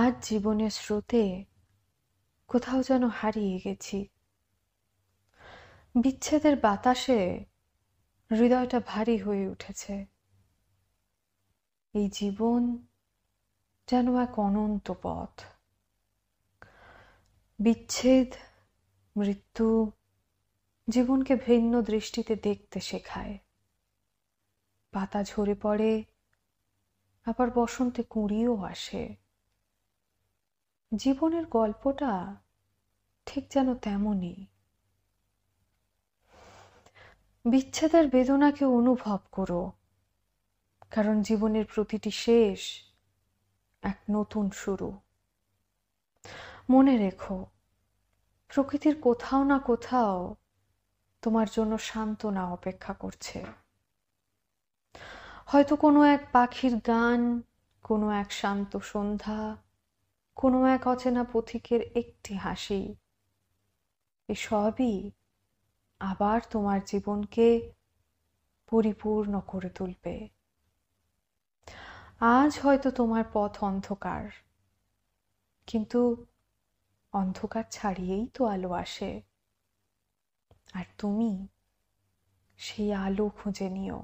আজ জীবনের স্রোতে কোথাও যেন হারিয়ে গেছি বিচ্ছেদের বাতাসে হৃদয়টা ভারী হয়ে উঠেছে এই জীবন যেন এক অনন্ত পথ বিচ্ছেদ মৃত্যু জীবনকে ভিন্ন দৃষ্টিতে দেখতে শেখায় পাতা ঝরে পড়ে আবার বসন্তে কুঁড়িও আসে জীবনের গল্পটা ঠিক যেন তেমনই বিচ্ছেদের বেদনাকে অনুভব করো কারণ জীবনের প্রতিটি শেষ এক নতুন শুরু মনে রেখো প্রকৃতির কোথাও না কোথাও তোমার জন্য সান্ত্বনা অপেক্ষা করছে হয়তো কোনো এক পাখির গান কোনো এক শান্ত সন্ধ্যা কোনো এক অচেনা পথিকের একটি হাসি এসবই আবার তোমার জীবনকে পরিপূর্ণ করে তুলবে আজ হয়তো তোমার পথ অন্ধকার কিন্তু অন্ধকার ছাড়িয়েই তো আলো আসে আর তুমি সেই আলো খুঁজে নিও